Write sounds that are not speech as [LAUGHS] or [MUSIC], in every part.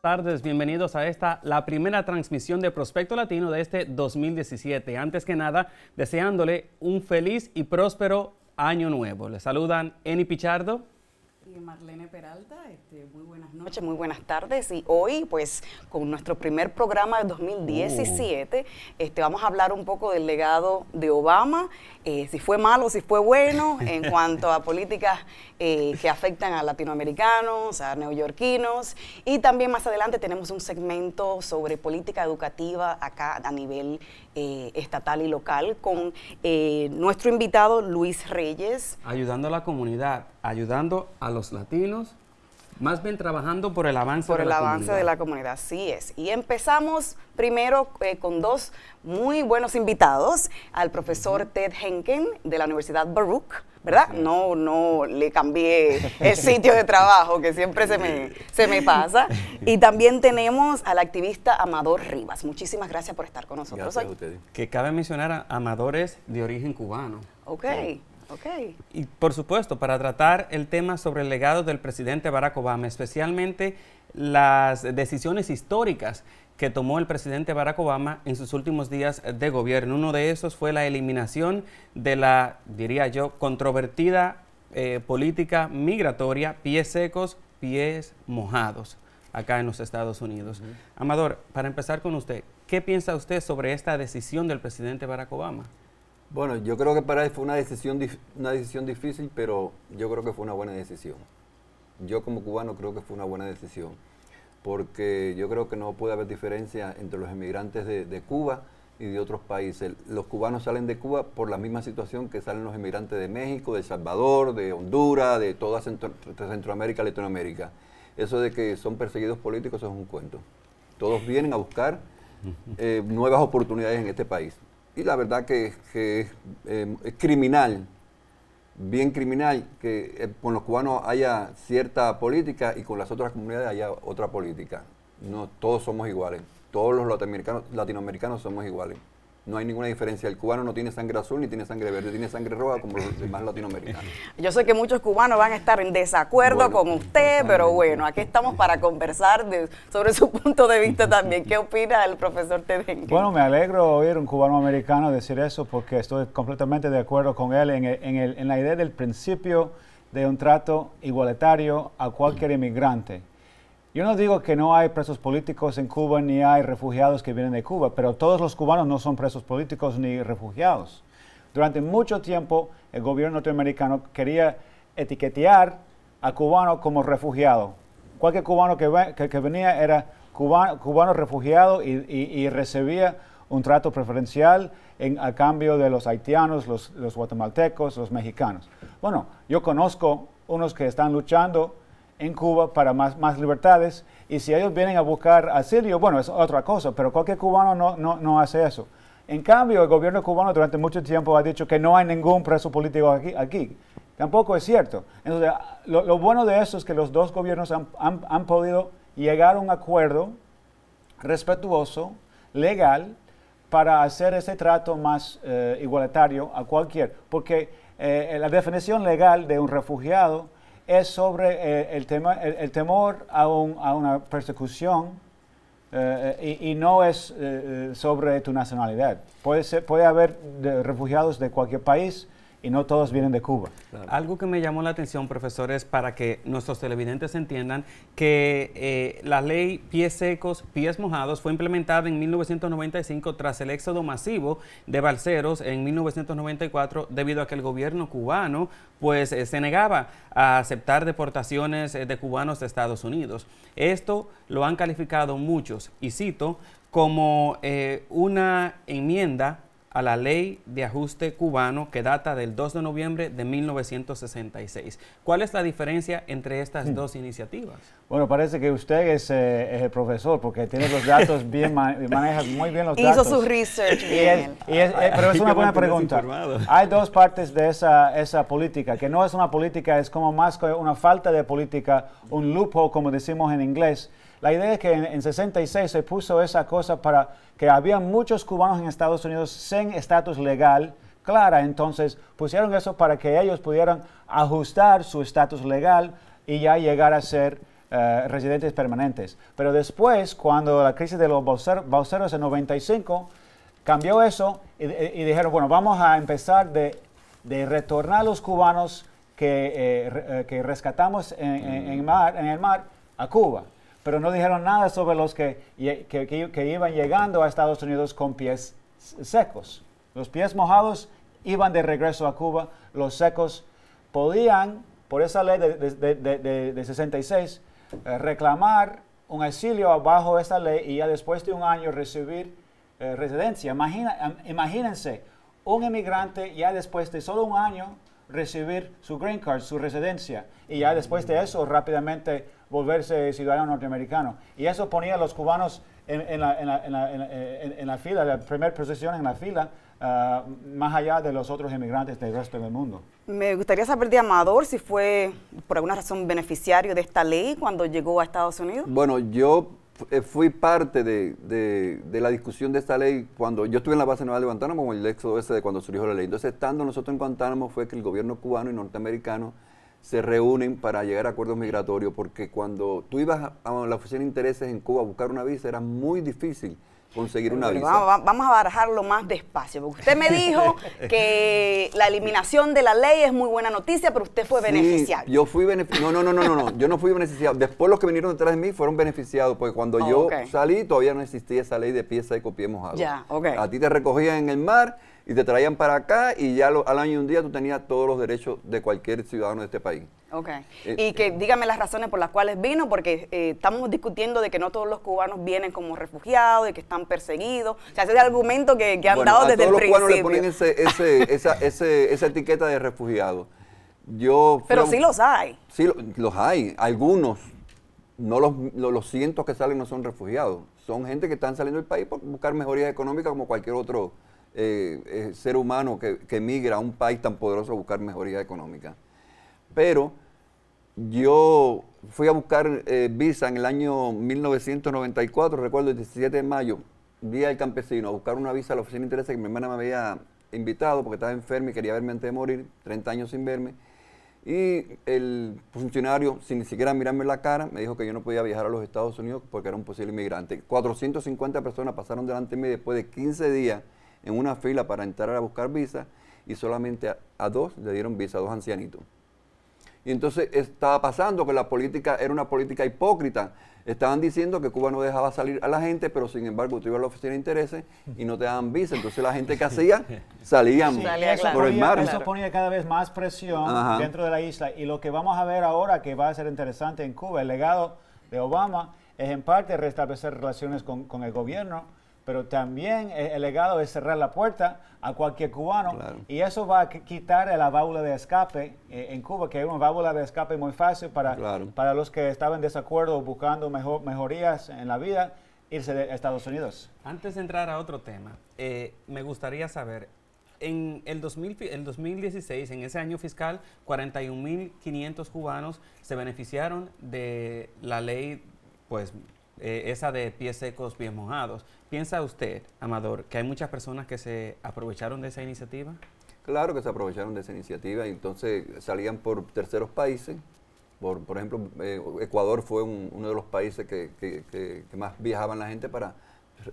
tardes, bienvenidos a esta, la primera transmisión de Prospecto Latino de este 2017. Antes que nada, deseándole un feliz y próspero año nuevo. Les saludan Eni Pichardo. Y Marlene Peralta, este, muy buenas noches, muy buenas tardes y hoy pues con nuestro primer programa de 2017 uh. este, vamos a hablar un poco del legado de Obama eh, si fue malo, si fue bueno, en [LAUGHS] cuanto a políticas eh, que afectan a latinoamericanos, a neoyorquinos. Y también más adelante tenemos un segmento sobre política educativa acá a nivel eh, estatal y local con nuestro invitado Luis Reyes. Ayudando a la comunidad, ayudando a los latinos más bien trabajando por el avance por de el la avance comunidad. de la comunidad, así es. Y empezamos primero eh, con dos muy buenos invitados, al profesor Ted Henken de la Universidad Baruch. ¿Verdad? No, no le cambié el sitio de trabajo que siempre se me, se me pasa. [LAUGHS] Y también tenemos al activista Amador Rivas. Muchísimas gracias por estar con nosotros hoy. Que cabe mencionar a amadores de origen cubano. Ok. Y por supuesto, para tratar el tema sobre el legado del presidente Barack Obama, especialmente las decisiones históricas que tomó el presidente Barack Obama en sus últimos días de gobierno. Uno de esos fue la eliminación de la, diría yo, controvertida eh, política migratoria, pies secos, pies mojados, acá en los Estados Unidos. Amador, para empezar con usted, ¿qué piensa usted sobre esta decisión del presidente Barack Obama? Bueno, yo creo que para él fue una decisión, una decisión difícil, pero yo creo que fue una buena decisión. Yo como cubano creo que fue una buena decisión, porque yo creo que no puede haber diferencia entre los emigrantes de, Cuba y de otros países. Los cubanos salen de Cuba por la misma situación que salen los emigrantes de México, de El Salvador, de Honduras, de toda Centroamérica, Latinoamérica. Eso de que son perseguidos políticos es un cuento. Todos vienen a buscar eh, nuevas oportunidades en este país y la verdad que, em, es criminal, bien criminal, que eh, con los cubanos haya cierta política y con las otras comunidades haya otra política. No todos somos iguales, todos los latinoamericanos somos iguales no hay ninguna diferencia. El cubano no tiene sangre azul ni tiene sangre verde, tiene sangre roja como los demás latinoamericanos. [LAUGHS] Yo sé que muchos cubanos van a estar en desacuerdo con usted, pero bueno, aquí estamos para conversar sobre su punto de vista [LAUGHS] también. ¿Qué opina el profesor Tedengue? Bueno, me alegro oír un cubano americano decir eso porque estoy completamente de acuerdo con él en, en, el, en la idea del principio de un trato igualitario a cualquier inmigrante. Yo no digo que no hay presos políticos en Cuba ni hay refugiados que vienen de Cuba, pero todos los cubanos no son presos políticos ni refugiados. Durante mucho tiempo el gobierno norteamericano quería etiquetear a cubano como refugiado. Cualquier cubano que, venía era cubano, refugiado y, recibía un trato preferencial en, a cambio de los haitianos, los guatemaltecos, los mexicanos. Bueno, yo conozco unos que están luchando en Cuba para más, más libertades. Y si ellos vienen a buscar asilio, bueno, es otra cosa, pero cualquier cubano no, no, hace eso. En cambio, el gobierno cubano durante mucho tiempo ha dicho que no hay ningún preso político aquí. aquí. Tampoco es cierto. Entonces, lo, bueno de eso es que los dos gobiernos han, podido llegar a un acuerdo respetuoso, legal, para hacer ese trato más eh, igualitario a cualquier. Porque eh, la definición legal de un refugiado es sobre eh, el, tema, el, temor a, una persecución eh, eh, y, no es sobre tu nacionalidad. Puede, haber refugiados de cualquier país y no todos vienen de Cuba. Algo que me llamó la atención, profesor, es para que nuestros televidentes entiendan que eh, la ley pies secos, pies mojados fue implementada en 1995 tras el éxodo masivo de balseros en 1994 debido a que el gobierno cubano pues eh, se negaba a aceptar deportaciones eh, de cubanos de Estados Unidos. Esto lo han calificado muchos y cito como una enmienda a la ley de ajuste cubano que data del 2 de noviembre de 1966. ¿Cuál es la diferencia entre estas hmm. dos iniciativas? Bueno, parece que usted eh, es, el profesor porque tiene los datos bien, maneja muy bien los datos. Hizo su research bien. Eh, pero es una buena pregunta. Hay dos partes de esa, política, que no es una política, es como más una falta de política, un loophole, como decimos en inglés, la idea es que en, 66 se puso esa cosa para que había muchos cubanos en Estados Unidos sin estatus legal clara, entonces pusieron eso para que ellos pudieran ajustar su estatus legal y ya llegar a ser eh, residentes permanentes. Pero después, cuando la crisis de los bolseros en 95, cambió eso y, dijeron, bueno, vamos a empezar de, retornar a los cubanos que, eh, eh, rescatamos mm. en el mar a Cuba pero no dijeron nada sobre los que, iban llegando a Estados Unidos con pies secos. Los pies mojados iban de regreso a Cuba, los secos podían, por esa ley de, 66, eh, reclamar un exilio bajo esa ley y ya después de un año recibir eh, residencia. imagínense, un emigrante ya después de solo un año recibir su green card, su residencia, y ya después de eso rápidamente volverse ciudadano norteamericano. Y eso ponía a los cubanos en, la, en, la, en la, la, fila, la primera posición en la fila, ah, más allá de los otros inmigrantes del resto del mundo. Me gustaría saber de Amador si fue por alguna razón beneficiario de esta ley cuando llegó a Estados Unidos. Bueno, yo eh, fui parte de, de, la discusión de esta ley cuando yo estuve en la base naval de Guantánamo, como el éxodo ese de cuando surgió la ley. Entonces, estando nosotros en Guantánamo, fue que el gobierno cubano y norteamericano se reúnen para llegar a acuerdos migratorios, porque cuando tú ibas a, a la oficina de intereses en Cuba a buscar una visa, era muy difícil conseguir una visa. Vamos, a barajarlo más despacio, porque usted me dijo [LAUGHS] que la eliminación de la ley es muy buena noticia, pero usted fue beneficiado. Yo fui beneficiado. No, no, no, no, no, yo no fui beneficiado. Después los que vinieron detrás de mí fueron beneficiados, porque cuando yo oh, salí todavía no existía esa ley de pieza y copiemos algo. A ti te recogían en el mar y te traían para acá y ya al año y un día tú tenías todos los derechos de cualquier ciudadano de este país. Ok. Eh, y que dígame las razones por las cuales vino, porque eh, estamos discutiendo de que no todos los cubanos vienen como refugiados, de que están perseguidos. O sea, ese es el argumento que, han dado desde el principio. A todos los cubanos le ponen [LAUGHS] esa, etiqueta de refugiado. Yo Pero sí los hay. Sí, los hay. Algunos, no los, los, cientos que salen no son refugiados. Son gente que están saliendo del país por buscar mejorías económicas como cualquier otro eh, eh, ser humano que, emigra migra a un país tan poderoso a buscar mejoría económica. Pero yo fui a buscar eh, visa en el año 1994, recuerdo el 17 de mayo, día del campesino, a buscar una visa a la oficina de interés que mi hermana me había invitado porque estaba enferma y quería verme antes de morir, 30 años sin verme. Y el funcionario, sin ni siquiera mirarme la cara, me dijo que yo no podía viajar a los Estados Unidos porque era un posible inmigrante. 450 personas pasaron delante de mí después de 15 días en una fila para entrar a buscar visa y solamente a, dos le dieron visa, a dos ancianitos. Y entonces estaba pasando que la política era una política hipócrita. Estaban diciendo que Cuba no dejaba salir a la gente, pero sin embargo tú ibas a la oficina de intereses y no te daban visa. Entonces la gente que hacía [LAUGHS] salían por el mar. Eso ponía cada vez más presión dentro de la isla. Y lo que vamos a ver ahora, que va a ser interesante en Cuba, el legado de Obama, es en parte restablecer relaciones con, con el gobierno pero también el legado es cerrar la puerta a cualquier cubano y eso va a quitar la válvula de escape eh, en Cuba, que es una válvula de escape muy fácil para, para los que estaban en desacuerdo buscando mejor, mejorías en la vida, irse de Estados Unidos. Antes de entrar a otro tema, eh, me gustaría saber, en el, el 2016, en ese año fiscal, 41.500 cubanos se beneficiaron de la ley pues eh, esa de pies secos, pies mojados. ¿Piensa usted, Amador, que hay muchas personas que se aprovecharon de esa iniciativa? Claro que se aprovecharon de esa iniciativa y entonces salían por terceros países. Por, por ejemplo, eh, Ecuador fue uno de los países que, más viajaban la gente para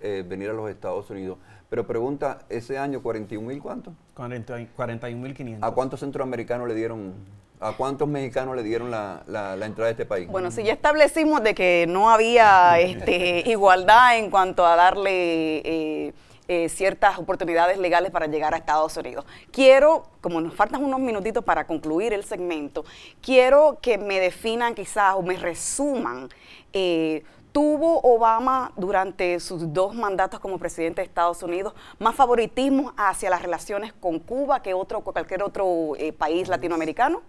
eh, venir a los Estados Unidos. Pero pregunta, ese año 41 mil cuánto? 41.500. ¿A cuántos centroamericanos le dieron ¿A cuántos mexicanos le dieron la, entrada a este país? Bueno, si ya establecimos de que no había [LAUGHS] este, igualdad en cuanto a darle eh, eh, ciertas oportunidades legales para llegar a Estados Unidos. Quiero, como nos faltan unos minutitos para concluir el segmento, quiero que me definan quizás o me resuman. Eh, ¿Tuvo Obama durante sus dos mandatos como presidente de Estados Unidos más favoritismo hacia las relaciones con Cuba que otro, cualquier otro país latinoamericano?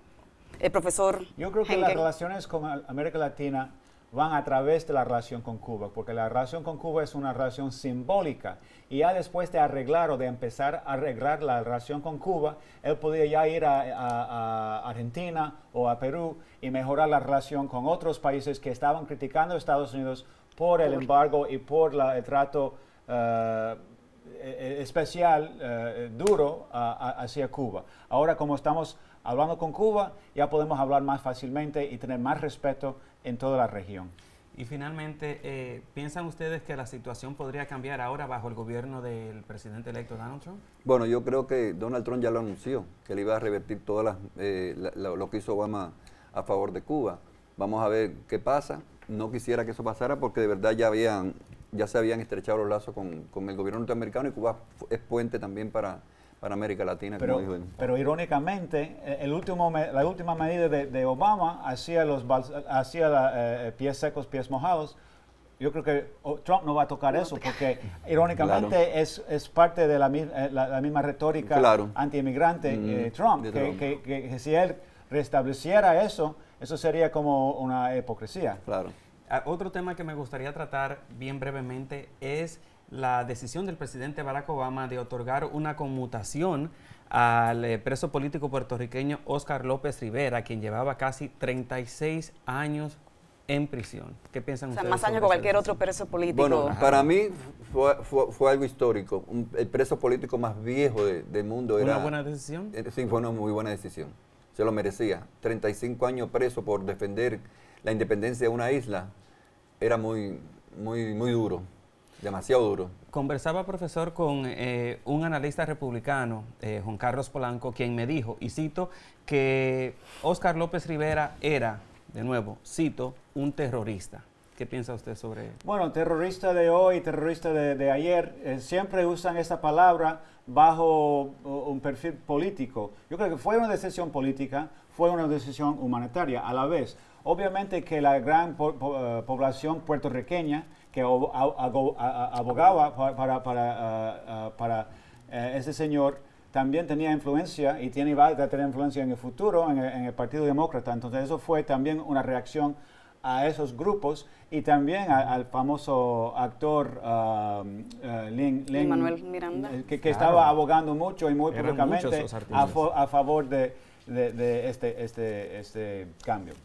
el profesor. Yo creo que las relaciones con América Latina van a través de la relación con Cuba, porque la relación con Cuba es una relación simbólica. Y ya después de arreglar o de empezar a arreglar la relación con Cuba, él podía ya ir a, Argentina o a Perú y mejorar la relación con otros países que estaban criticando a Estados Unidos por el embargo y por la, el trato eh, e, e, especial, eh, duro hacia Cuba. Ahora como estamos hablando con Cuba ya podemos hablar más fácilmente y tener más respeto en toda la región. Y finalmente, eh, ¿piensan ustedes que la situación podría cambiar ahora bajo el gobierno del presidente electo Donald Trump? Bueno, yo creo que Donald Trump ya lo anunció, que le iba a revertir todo eh, lo que hizo Obama a favor de Cuba. Vamos a ver qué pasa. No quisiera que eso pasara porque de verdad ya, habían, ya se habían estrechado los lazos con, con el gobierno norteamericano y Cuba es puente también para, para América Latina, pero, como dijo Pero irónicamente, eh, la última medida de, Obama hacía los hacia eh, eh, pies secos, pies mojados. Yo creo que oh, Trump no va a tocar eso porque [LAUGHS] irónicamente es, parte de la, misma retórica claro. anti-inmigrante mm-hmm. Trump, que, si él restableciera eso, eso sería como una hipocresía. Claro. Ah, otro tema que me gustaría tratar bien brevemente es la decisión del presidente Barack Obama de otorgar una conmutación al eh, preso político puertorriqueño Oscar López Rivera, quien llevaba casi 36 años en prisión. ¿Qué piensan o sea, ustedes? más años que cualquier otro preso político. Bueno, para mí fue, fue, algo histórico. el preso político más viejo del mundo era... ¿Una buena decisión? Eh, sí, fue una muy buena decisión. Se lo merecía. 35 años preso por defender la independencia de una isla era muy, muy, muy duro. Demasiado duro. Conversaba, profesor, con eh, un analista republicano, eh, Juan Carlos Polanco, quien me dijo, y cito, que Óscar López Rivera era, de nuevo, cito, un terrorista. ¿Qué piensa usted sobre eso? Bueno, terrorista de hoy, terrorista de, ayer, eh, siempre usan esta palabra bajo un perfil político. Yo creo que fue una decisión política, fue una decisión humanitaria a la vez. Obviamente que la gran población puertorriqueña que abogaba para, ese señor también tenía influencia y tiene, va a tener influencia en el futuro en el, Partido Demócrata. Entonces eso fue también una reacción a esos grupos y también al famoso actor ah, eh, Lin, Manuel Miranda, eh, que, estaba abogando mucho y muy públicamente a, favor de, de este, este, este cambio.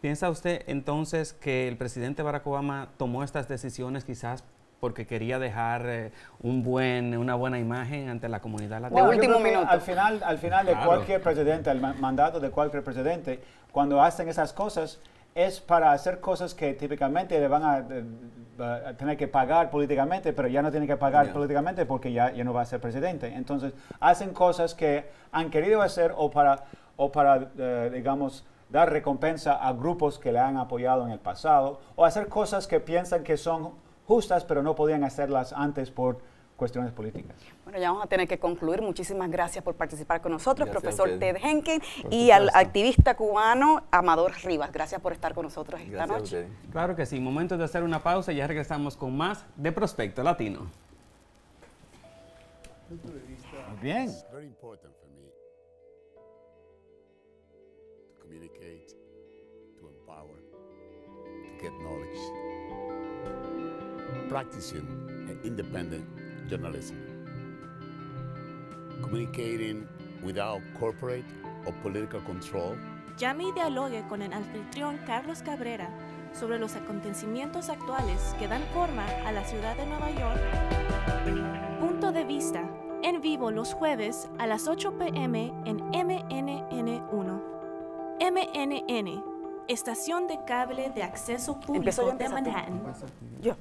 ¿Piensa usted entonces que el presidente Barack Obama tomó estas decisiones quizás porque quería dejar eh, un buen, una buena imagen ante la comunidad latina. Al final, al final de cualquier presidente, el mandato de cualquier presidente, cuando hacen esas cosas es para hacer cosas que típicamente le van a, eh, tener que pagar políticamente, pero ya no tiene que pagar políticamente porque ya, ya no va a ser presidente. Entonces, hacen cosas que han querido hacer o para, o para eh, digamos, dar recompensa a grupos que le han apoyado en el pasado o hacer cosas que piensan que son justas pero no podían hacerlas antes por cuestiones políticas. Bueno, ya vamos a tener que concluir. Muchísimas gracias por participar con nosotros, profesor Ted Henken y al activista cubano Amador Rivas. Gracias por estar con nosotros esta noche. Claro que sí, momento de hacer una pausa y ya regresamos con más de Prospecto Latino. Bien. knowledge, practicing independent journalism, communicating without corporate or political control. Llame y dialogue con el anfitrión Carlos Cabrera sobre los acontecimientos actuales que dan forma a la ciudad de Nueva York. Punto de vista, en vivo los jueves a las 8 pm en MNN1. MNN estación de cable de acceso público de Manhattan. Yo.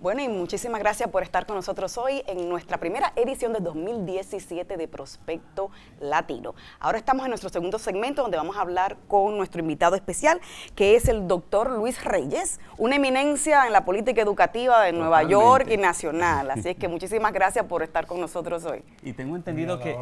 Bueno, y muchísimas gracias por estar con nosotros hoy en nuestra primera edición de 2017 de Prospecto Latino. Ahora estamos en nuestro segundo segmento donde vamos a hablar con nuestro invitado especial, que es el doctor Luis Reyes, una eminencia en la política educativa de Nueva York y nacional. Así es que muchísimas gracias por estar con nosotros hoy. Y tengo entendido que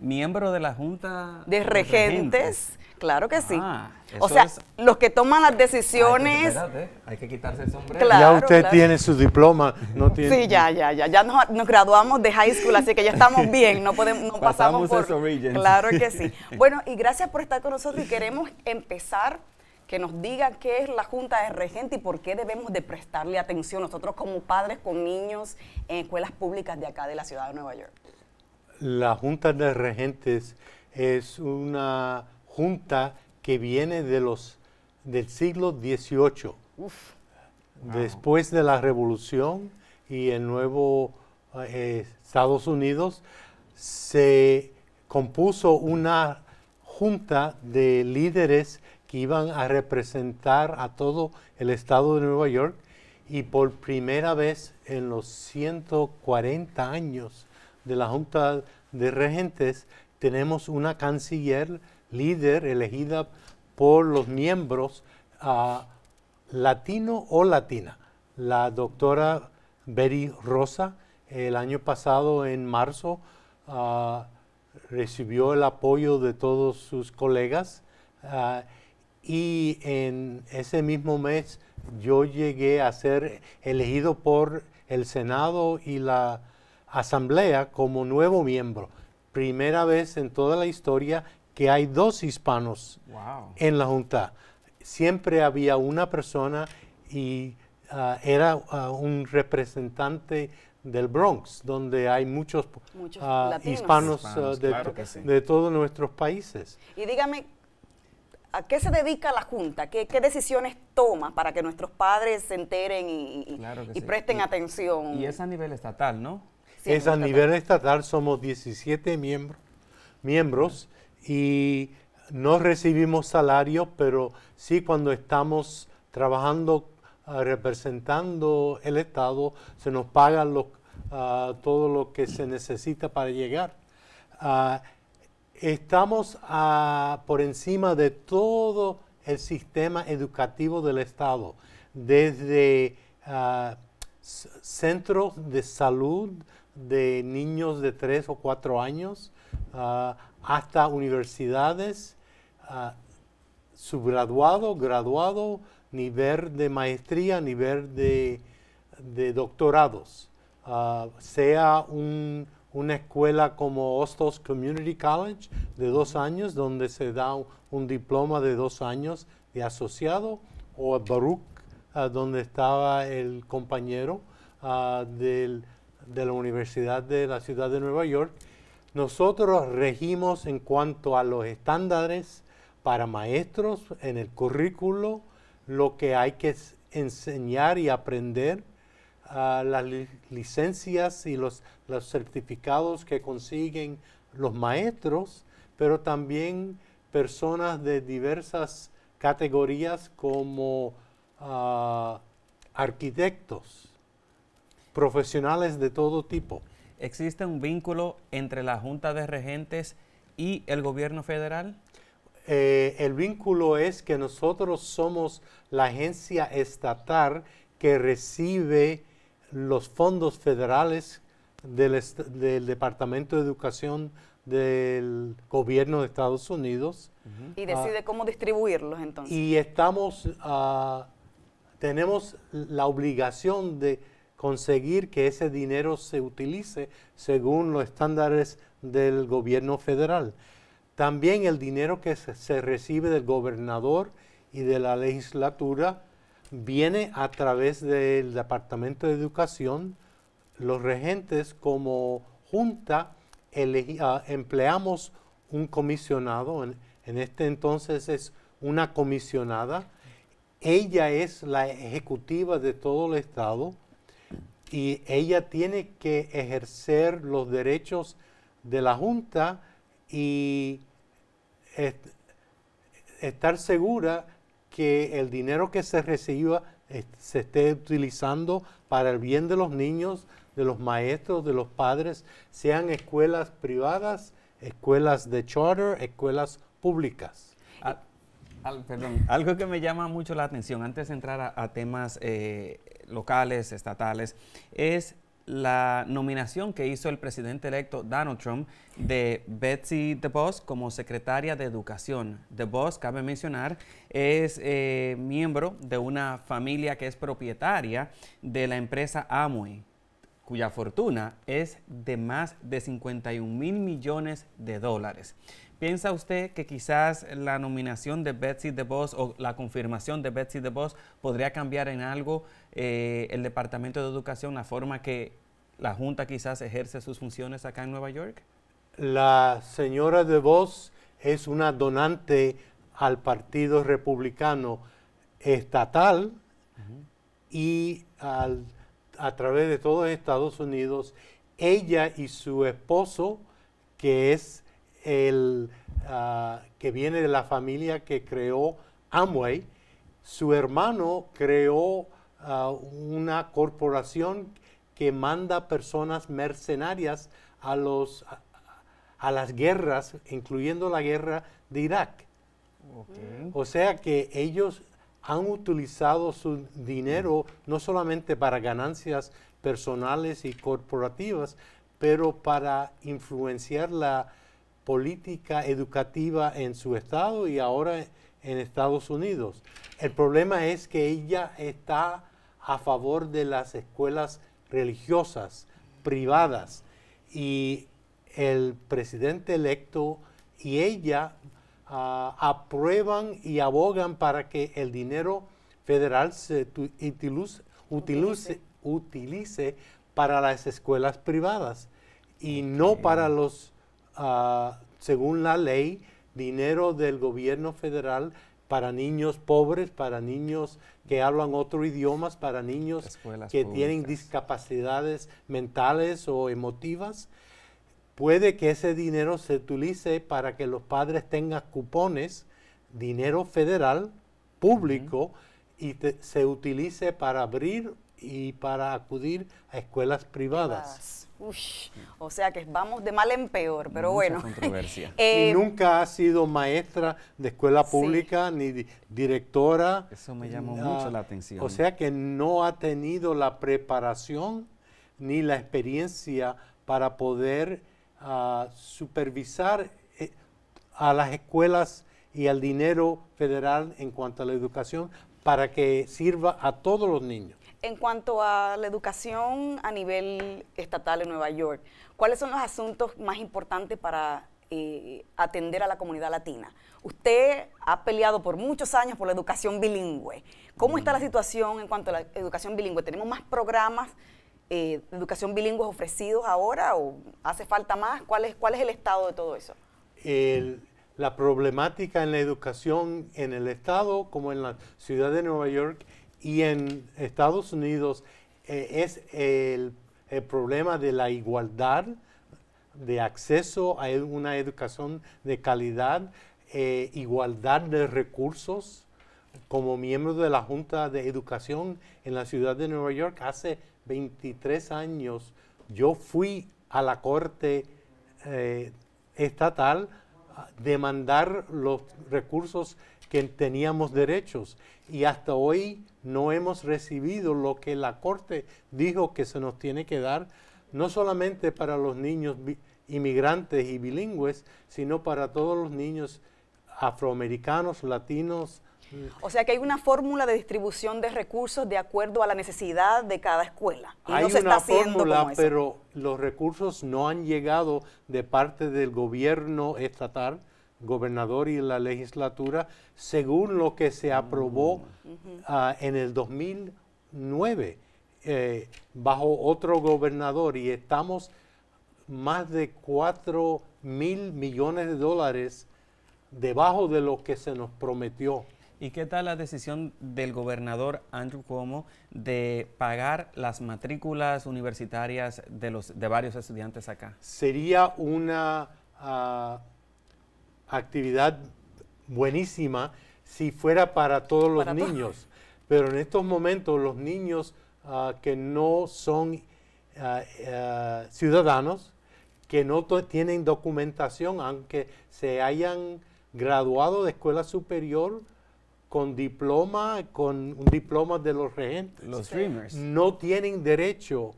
miembro de la Junta de Regentes. Claro que sí. Ah, o sea, los que toman las decisiones. Hay que quitarse el sombrero. ya usted tiene su diploma, no tiene. Sí, ya, ya, ya. Ya nos, graduamos de high school, así que ya estamos [LAUGHS] bien. No podemos, no pasamos, por. Claro que sí. [LAUGHS] Bueno, y gracias por estar con nosotros y queremos empezar que nos diga qué es la Junta de Regente y por qué debemos de prestarle atención nosotros como padres con niños en escuelas públicas de acá de la ciudad de Nueva York la Junta de Regentes es una junta que viene de los, del siglo XVIII. Después de la Revolución y el nuevo eh, Estados Unidos, se compuso una junta de líderes que iban a representar a todo el estado de Nueva York y por primera vez en los 140 años de la Junta de Regentes, tenemos una canciller líder elegida por los miembros ah, latino o latina. La doctora Betty Rosa el año pasado en marzo ah, recibió el apoyo de todos sus colegas ah, y en ese mismo mes yo llegué a ser elegido por el Senado y la asamblea como nuevo miembro. Primera vez en toda la historia que hay dos hispanos en la junta. Siempre había una persona y ah, era ah, un representante del Bronx, donde hay muchos, ah, hispanos, de, todos nuestros países. Y dígame, ¿A qué se dedica la Junta? ¿Qué, ¿Qué, decisiones toma para que nuestros padres se enteren y, presten atención? Y es a nivel estatal, ¿no? es a nivel estatal, somos 17 miembros, miembros y no recibimos salarios pero sí cuando estamos trabajando, ah, representando el Estado, se nos paga ah, todo lo que se necesita para llegar. Ah, estamos por encima de todo el sistema educativo del Estado, desde centros de salud, de niños de tres o cuatro años ah, hasta universidades, ah, subgraduado, graduado, nivel de maestría, nivel de, doctorados, ah, sea una escuela como Hostos Community College de dos años, donde se da un, diploma de dos años de asociado, o Baruch, donde estaba el compañero del de la Universidad de la Ciudad de Nueva York, nosotros regimos en cuanto a los estándares para maestros en el currículo, lo que hay que enseñar y aprender, ah, las licencias y los, certificados que consiguen los maestros, pero también personas de diversas categorías como ah, arquitectos, profesionales de todo tipo. ¿Existe un vínculo entre la Junta de Regentes y el gobierno federal? Eh, el vínculo es que nosotros somos la agencia estatal que recibe los fondos federales del, Departamento de Educación del gobierno de Estados Unidos. Y decide ah. cómo distribuirlos entonces. Y estamos, ah, tenemos la obligación de conseguir que ese dinero se utilice según los estándares del gobierno federal. También el dinero que se, recibe del gobernador y de la legislatura viene a través del Departamento de Educación. Los regentes como junta ah, empleamos un comisionado, en este entonces es una comisionada. Ella es la ejecutiva de todo el Estado y ella tiene que ejercer los derechos de la Junta y estar segura que el dinero que se reciba se esté utilizando para el bien de los niños, de los maestros, de los padres, sean escuelas privadas, escuelas de charter, escuelas públicas. Ah. perdón, algo que me llama mucho la atención antes de entrar a, temas eh, locales, estatales, es la nominación que hizo el presidente electo Donald Trump de Betsy DeVos como secretaria de Educación. DeVos, cabe mencionar, es eh, miembro de una familia que es propietaria de la empresa Amway, cuya fortuna es de más de 51 mil millones de dólares. ¿Piensa usted que quizás la nominación de Betsy DeVos o la confirmación de Betsy DeVos podría cambiar en algo eh, el Departamento de Educación, la forma que la Junta quizás ejerce sus funciones acá en Nueva York? La señora DeVos es una donante al Partido Republicano Estatal y al, a través de todos Estados Unidos. Ella y su esposo, que es el, ah, que viene de la familia que creó Amway, su hermano creó ah, una corporación que manda personas mercenarias a, los, las guerras, incluyendo la guerra de Irak. O sea que ellos han utilizado su dinero no solamente para ganancias personales y corporativas, pero para influenciar la, política educativa en su estado y ahora en Estados Unidos. El problema es que ella está a favor de las escuelas religiosas privadas y el presidente electo y ella ah, aprueban y abogan para que el dinero federal se utilice, para las escuelas privadas y no para los según la ley, dinero del gobierno federal para niños pobres, para niños que hablan otro idioma, para niños que tienen discapacidades mentales o emotivas. Puede que ese dinero se utilice para que los padres tengan cupones, dinero federal, público, y se utilice para abrir y para acudir a escuelas privadas o sea que vamos de mal en peor, pero bueno. Controversia. [LAUGHS] Eh, y nunca ha sido maestra de escuela pública ni directora. Eso me llamó ah, mucho la atención. O sea que no ha tenido la preparación ni la experiencia para poder ah, supervisar eh, a las escuelas y al dinero federal en cuanto a la educación para que sirva a todos los niños en cuanto a la educación a nivel estatal en Nueva York, ¿cuáles son los asuntos más importantes para eh, atender a la comunidad latina? Usted ha peleado por muchos años por la educación bilingüe. ¿Cómo está la mm. situación en cuanto a la educación bilingüe? ¿Tenemos más programas eh, de educación bilingüe ofrecidos ahora o hace falta más? ¿Cuál es, cuál es el estado de todo eso? la problemática en la educación en el estado como en la ciudad de Nueva York y en Estados Unidos eh, es el, problema de la igualdad de acceso a e, una educación de calidad, eh, igualdad de recursos. Como miembro de la Junta de Educación en la ciudad de Nueva York hace 23 años, yo fui a la Corte eh, Estatal demandar los recursos que teníamos derechos y hasta hoy no hemos recibido lo que la Corte dijo que se nos tiene que dar, no solamente para los niños inmigrantes y bilingües, sino para todos los niños afroamericanos, latinos. Mm. O sea que hay una fórmula de distribución de recursos de acuerdo a la necesidad de cada escuela. Y no se una está fórmula, pero los recursos no han llegado de parte del gobierno estatal, gobernador y la legislatura según lo que se aprobó ah. Ah, en el 2009 eh, bajo otro gobernador y estamos más de 4 mil millones de dólares debajo de lo que se nos prometió. ¿Y qué tal la decisión del gobernador Andrew Cuomo de pagar las matrículas universitarias de, los, de varios estudiantes acá? Sería una ah, actividad buenísima si fuera para todos los niños. Pero en estos momentos los niños ah, que no son ah, ah, ciudadanos, que no tienen documentación, aunque se hayan graduado de escuela superior con diploma, con un diploma de los regentes, los no tienen derecho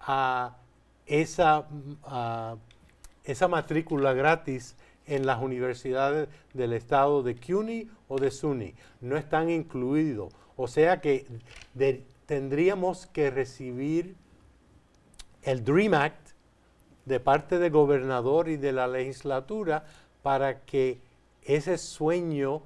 a esa, esa matrícula gratis en las universidades del estado de CUNY o de SUNY. No están incluidos. O sea que tendríamos que recibir el DREAM Act de parte del gobernador y de la legislatura para que ese sueño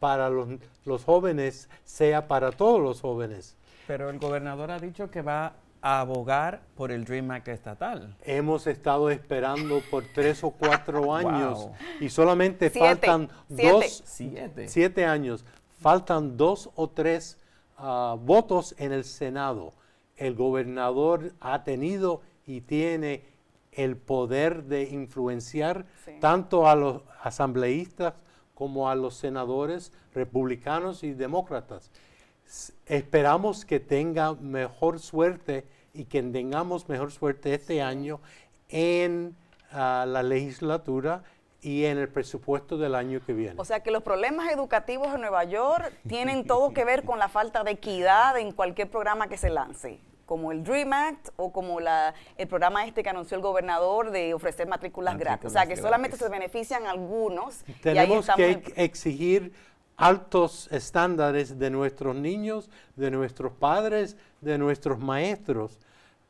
para los, los jóvenes sea para todos los jóvenes. Pero el gobernador ha dicho que va abogar por el Dream Act estatal. Hemos estado esperando por tres o cuatro [LAUGHS] años y solamente faltan dos, siete. años, faltan dos o tres ah, votos en el Senado. El gobernador ha tenido y tiene el poder de influenciar tanto a los asambleístas como a los senadores republicanos y demócratas. esperamos que tenga mejor suerte y que tengamos mejor suerte este año en ah, la legislatura y en el presupuesto del año que viene. O sea que los problemas educativos en Nueva York [LAUGHS] tienen todo que ver con la falta de equidad en cualquier programa que se lance como el Dream Act o como la, el programa este que anunció el gobernador de ofrecer matrículas, gratis. O sea, que solamente se benefician algunos. Tenemos que exigir altos estándares de nuestros niños, de nuestros padres, de nuestros maestros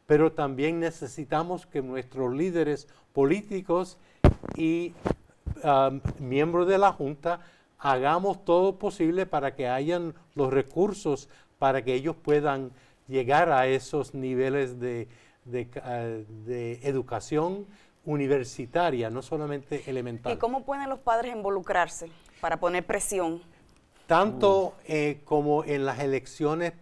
pero también necesitamos que nuestros líderes políticos y um, miembros de la Junta hagamos todo posible para que hayan los recursos para que ellos puedan llegar a esos niveles de, educación universitaria, no solamente elemental. ¿Y cómo pueden los padres involucrarse para poner presión? Tanto eh, como en las elecciones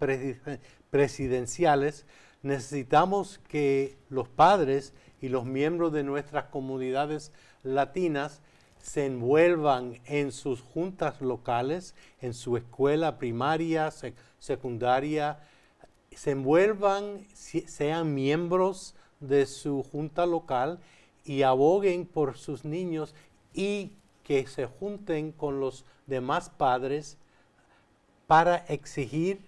presidenciales, necesitamos que los padres y los miembros de nuestras comunidades latinas se envuelvan en sus juntas locales, en su escuela primaria, secundaria, se envuelvan, sean miembros de su junta local y aboguen por sus niños y que se junten con los demás padres para exigir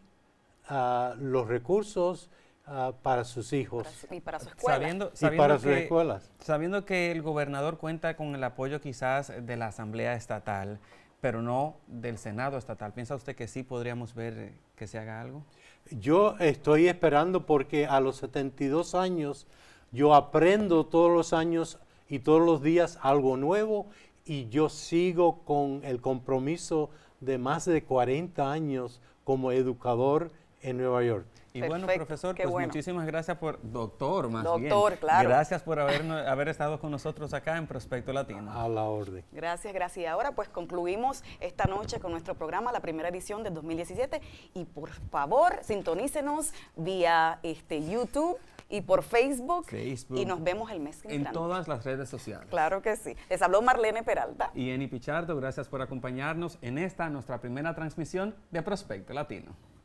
ah, los recursos Ah, para sus hijos. y para su escuela. y para sus escuelas. Sabiendo que el gobernador cuenta con el apoyo quizás de la Asamblea Estatal, pero no del Senado Estatal. ¿Piensa usted que sí podríamos ver que se haga algo? Yo estoy esperando porque a los 72 años yo aprendo todos los años y todos los días algo nuevo y yo sigo con el compromiso de más de 40 años como educador en Nueva York. Y bueno, profesor, pues muchísimas gracias por, doctor, más bien. doctor, claro. Gracias por [LAUGHS] haber, estado con nosotros acá en Prospecto Latino. A la orden. Gracias, gracias. Y ahora pues concluimos esta noche con nuestro programa, la primera edición del 2017. Y por favor, sintonícenos vía este, YouTube y por Facebook, Facebook, y nos vemos el mes que viene. En todas las redes sociales. Claro que sí. Les habló Marlene Peralta. Y Eni Pichardo, gracias por acompañarnos en esta nuestra primera transmisión de Prospecto Latino.